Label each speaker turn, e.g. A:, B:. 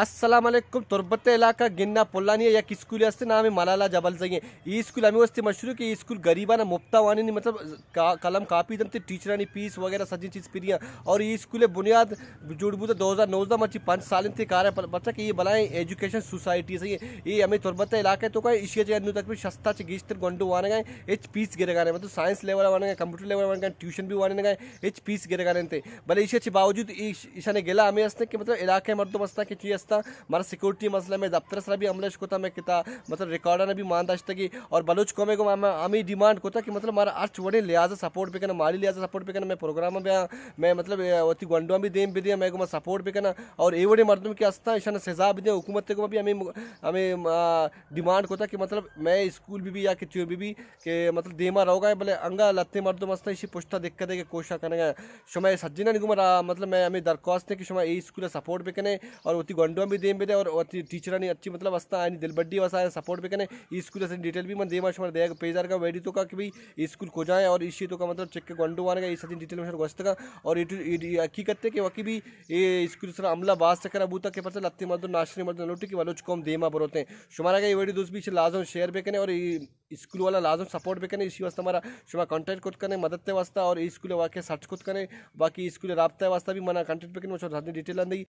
A: असलम तुर्बत इलाका गिन्ना पुलानी या स्कूल ना हमें मलाला जबल सही है स्कूल हमें वस्ते मशहूर कि स्कूल गरीबा ना मुफ्ता वानी नहीं मतलब का, कलम कापी दम टीचर नहीं फीस वगैरह सजी चीज़ प्रिया और ये स्कूल बुनियाद जुड़बू तो दो हज़ार नौजदा मची पाँच साल थे कार है बच्चा कि ये बनाए एजुकेशन सोसाइटी सही है ये हमें तुर्बत इलाका तो कहें इसी जगह तक भी सस्ता से गिस्तर गंडू वाने गए एच पीस गिरेगा मतलब साइंस लेवल वाने गए कंप्यूटर लेवल वाने गए ट्यूशन भी वाने गए एच पीस गिरेगा थे भले इसी बावजूद ईशा ने गिला हमें हंसते कि मतलब इलाके मर्दों बस्ता कि चीज़ आस्ता ಮರ ಸಿಕ್ಯೂರಿಟಿ मसला में दफ्तर सरा भी हमले कोता मैं किता मतलब रिकॉर्डर ने भी मान दाश की और बलोच कौमे को हमें आमी डिमांड कोता कि मतलब मारा अर्थ वड़े लिहाजा सपोर्ट भी करना माली लिहाजा सपोर्ट भी करना मैं प्रोग्राम में मैं मतलब अति गंडुआ भी देम भी दिया मैं को मैं सपोर्ट भी करना और ए वड़े मर्दम के अस्ता ईशान सजा भी दिया हुकूमत को भी हमें हमें डिमांड कोता कि मतलब मैं स्कूल भी, भी या कि भी भी के मतलब देमा रहोगा भले अंगा लत्ते मर्दम अस्ता इसी पुष्टा दिक्कत है कि कोशा करेंगे शुमा सज्जना निगुमरा मतलब मैं हमें दरख्वास्त है कि शुमा ए स्कूल सपोर्ट भी करें और अति गंडुआ फंडवा भी देम बेदे और टीचर ने अच्छी मतलब वस्ता आनी दिल बड्डी है सपोर्ट भी कने स्कूल ऐसे डिटेल भी मन देमा शमर देग पेजार का वेडी तो का कि भाई स्कूल को जाए और इसी तो का मतलब चेक के गंडू आने का इस सचिन डिटेल में गोश्त का और हकीकत है कि वकी भी ये स्कूल सर अमला बास चक्कर तक के पता लत्ती मर्द नाशनी मर्द नोटी की को हम देमा बरोते हैं शुमारा का ये वेडी दोस्त भी लाजम शेयर भी करें और स्कूल वाला लाजम सपोर्ट भी करें इसी वास्ते हमारा शुमार कॉन्टैक्ट खुद करें मदद वास्ता और स्कूल वाक्य सर्च खुद करें बाकी स्कूल रबता वास्ता भी मना कॉन्टैक्ट भी करें डिटेल आंदी